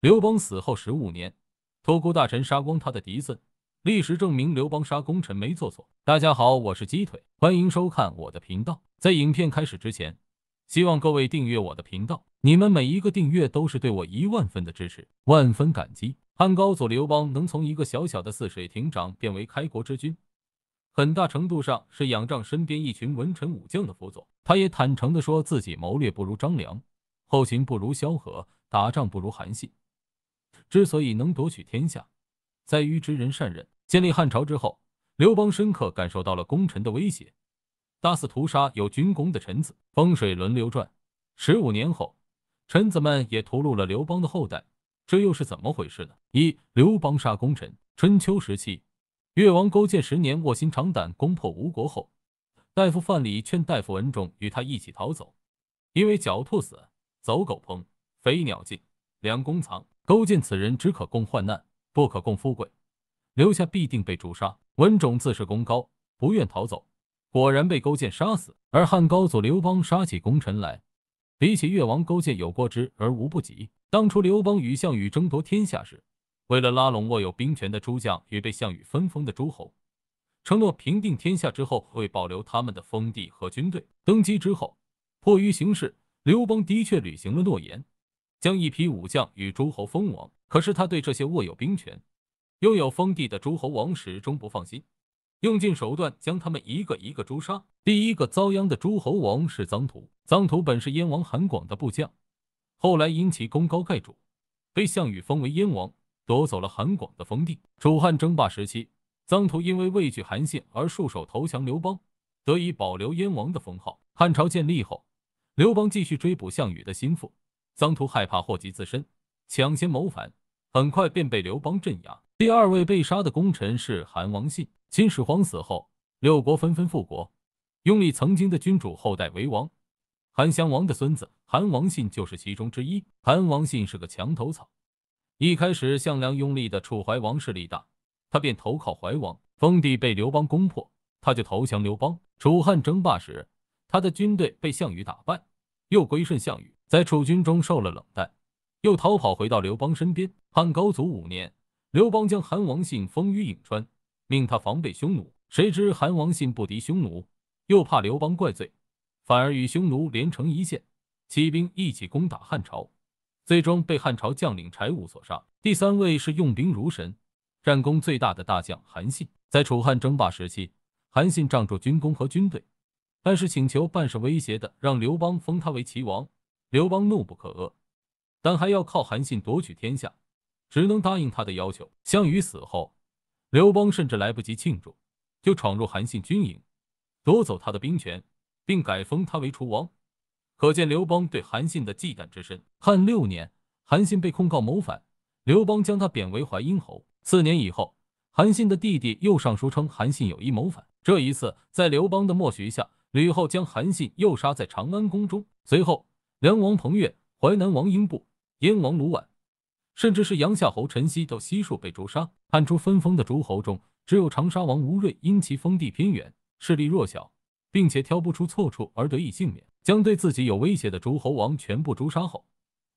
刘邦死后十五年，托孤大臣杀光他的嫡孙。历史证明，刘邦杀功臣没做错。大家好，我是鸡腿，欢迎收看我的频道。在影片开始之前，希望各位订阅我的频道，你们每一个订阅都是对我一万分的支持，万分感激。汉高祖刘邦能从一个小小的泗水亭长变为开国之君，很大程度上是仰仗身边一群文臣武将的辅佐。他也坦诚地说自己谋略不如张良，后勤不如萧何，打仗不如韩信。之所以能夺取天下，在于知人善任。建立汉朝之后，刘邦深刻感受到了功臣的威胁，大肆屠杀有军功的臣子。风水轮流转，十五年后，臣子们也屠戮了刘邦的后代。这又是怎么回事呢？一、刘邦杀功臣。春秋时期，越王勾践十年卧薪尝胆，攻破吴国后，大夫范蠡劝大夫文仲与他一起逃走，因为狡兔死，走狗烹；飞鸟尽，良弓藏。勾践此人只可共患难，不可共富贵，留下必定被诛杀。文种自恃功高，不愿逃走，果然被勾践杀死。而汉高祖刘邦杀起功臣来，比起越王勾践有过之而无不及。当初刘邦与项羽争夺天下时，为了拉拢握有兵权的诸将与被项羽分封的诸侯，承诺平定天下之后会保留他们的封地和军队。登基之后，迫于形势，刘邦的确履行了诺言。将一批武将与诸侯封王，可是他对这些握有兵权、拥有封地的诸侯王始终不放心，用尽手段将他们一个一个诛杀。第一个遭殃的诸侯王是臧荼。臧荼本是燕王韩广的部将，后来因其功高盖主，被项羽封为燕王，夺走了韩广的封地。楚汉争霸时期，臧荼因为畏惧韩信而束手投降刘邦，得以保留燕王的封号。汉朝建立后，刘邦继续追捕项羽的心腹。桑图害怕祸及自身，抢先谋反，很快便被刘邦镇压。第二位被杀的功臣是韩王信。秦始皇死后，六国纷纷复国，拥立曾经的君主后代为王。韩襄王的孙子韩王信就是其中之一。韩王信是个墙头草，一开始项梁拥立的楚怀王势力大，他便投靠怀王。封地被刘邦攻破，他就投降刘邦。楚汉争霸时，他的军队被项羽打败，又归顺项羽。在楚军中受了冷淡，又逃跑回到刘邦身边。汉高祖五年，刘邦将韩王信封于颍川，命他防备匈奴。谁知韩王信不敌匈奴，又怕刘邦怪罪，反而与匈奴连成一线，起兵一起攻打汉朝，最终被汉朝将领柴武所杀。第三位是用兵如神、战功最大的大将韩信。在楚汉争霸时期，韩信仗着军功和军队，但是请求半是威胁的，让刘邦封他为齐王。刘邦怒不可遏，但还要靠韩信夺取天下，只能答应他的要求。项羽死后，刘邦甚至来不及庆祝，就闯入韩信军营，夺走他的兵权，并改封他为楚王。可见刘邦对韩信的忌惮之深。汉六年，韩信被控告谋反，刘邦将他贬为淮阴侯。四年以后，韩信的弟弟又上书称韩信有意谋反。这一次，在刘邦的默许下，吕后将韩信诱杀在长安宫中。随后。梁王彭越、淮南王英布、燕王卢绾，甚至是阳夏侯陈豨，都悉数被诛杀。汉初分封的诸侯中，只有长沙王吴瑞因其封地偏远、势力弱小，并且挑不出错处而得以幸免。将对自己有威胁的诸侯王全部诛杀后，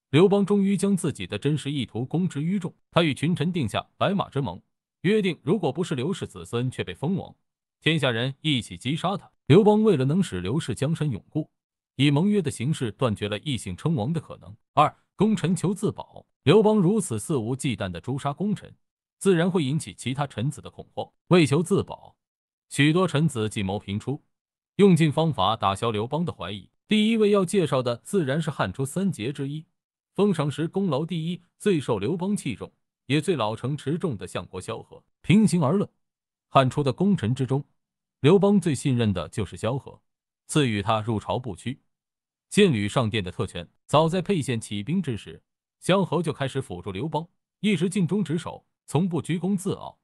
刘邦终于将自己的真实意图公之于众。他与群臣定下白马之盟，约定：如果不是刘氏子孙却被封王，天下人一起击杀他。刘邦为了能使刘氏江山永固。以盟约的形式断绝了异姓称王的可能。二功臣求自保，刘邦如此肆无忌惮地诛杀功臣，自然会引起其他臣子的恐慌。为求自保，许多臣子计谋频出，用尽方法打消刘邦的怀疑。第一位要介绍的自然是汉初三杰之一，封赏时功劳第一，最受刘邦器重，也最老成持重的相国萧何。平心而论，汉初的功臣之中，刘邦最信任的就是萧何，赐予他入朝不趋。剑旅上殿的特权，早在沛县起兵之时，萧何就开始辅助刘邦，一直尽忠职守，从不居功自傲。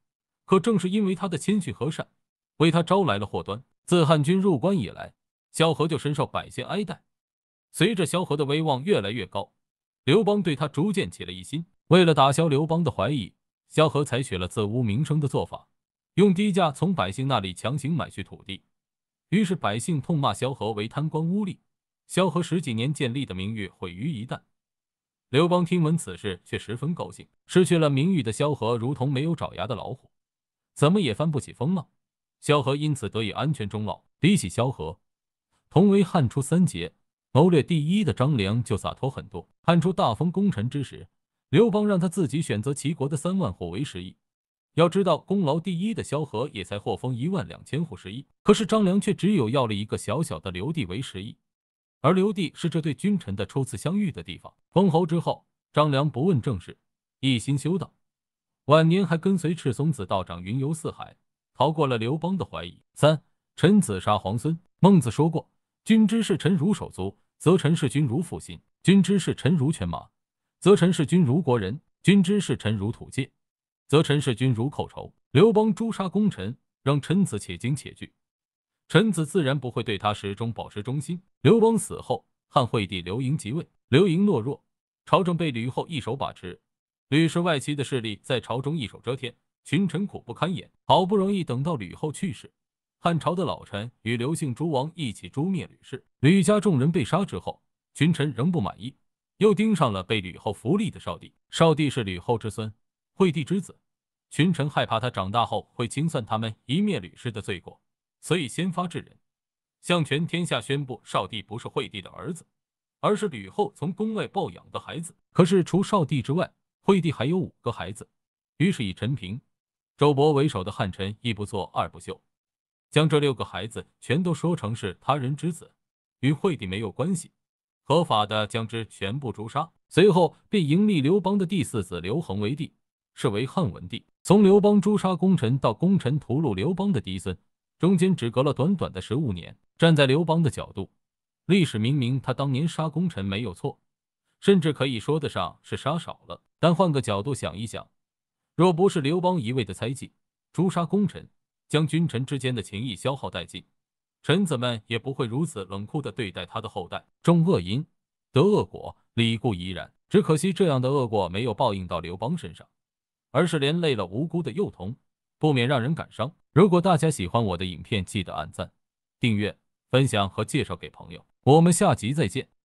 可正是因为他的谦逊和善，为他招来了祸端。自汉军入关以来，萧何就深受百姓爱戴。随着萧何的威望越来越高，刘邦对他逐渐起了疑心。为了打消刘邦的怀疑，萧何采取了自污名声的做法，用低价从百姓那里强行买去土地。于是百姓痛骂萧何为贪官污吏。萧何十几年建立的名誉毁于一旦，刘邦听闻此事却十分高兴。失去了名誉的萧何，如同没有爪牙的老虎，怎么也翻不起风浪。萧何因此得以安全终老。比起萧何，同为汉初三杰、谋略第一的张良就洒脱很多。汉初大封功臣之时，刘邦让他自己选择齐国的三万户为十亿。要知道，功劳第一的萧何也才获封一万两千户十亿，可是张良却只有要了一个小小的刘地为十亿。而刘地是这对君臣的初次相遇的地方。封侯之后，张良不问政事，一心修道，晚年还跟随赤松子道长云游四海，逃过了刘邦的怀疑。三臣子杀皇孙。孟子说过：“君之视臣如手足，则臣视君如父心；君之视臣如犬马，则臣视君如国人；君之视臣如土芥，则臣视君如寇仇。”刘邦诛杀功臣，让臣子且惊且惧。臣子自然不会对他始终保持忠心。刘邦死后，汉惠帝刘盈即位，刘盈懦弱，朝政被吕后一手把持。吕氏外戚的势力在朝中一手遮天，群臣苦不堪言。好不容易等到吕后去世，汉朝的老臣与刘姓诸王一起诛灭吕氏。吕家众人被杀之后，群臣仍不满意，又盯上了被吕后扶立的少帝。少帝是吕后之孙，惠帝之子。群臣害怕他长大后会清算他们一灭吕氏的罪过。所以先发制人，向全天下宣布少帝不是惠帝的儿子，而是吕后从宫外抱养的孩子。可是除少帝之外，惠帝还有五个孩子。于是以陈平、周勃为首的汉臣一不做二不休，将这六个孩子全都说成是他人之子，与惠帝没有关系，合法的将之全部诛杀。随后便迎立刘邦的第四子刘恒为帝，是为汉文帝。从刘邦诛杀功臣到功臣屠戮刘邦的嫡孙。中间只隔了短短的十五年。站在刘邦的角度，历史明明他当年杀功臣没有错，甚至可以说得上是杀少了。但换个角度想一想，若不是刘邦一味的猜忌，诛杀功臣，将军臣之间的情谊消耗殆尽，臣子们也不会如此冷酷的对待他的后代。种恶因，得恶果，理固亦然。只可惜这样的恶果没有报应到刘邦身上，而是连累了无辜的幼童。不免让人感伤。如果大家喜欢我的影片，记得按赞、订阅、分享和介绍给朋友。我们下集再见。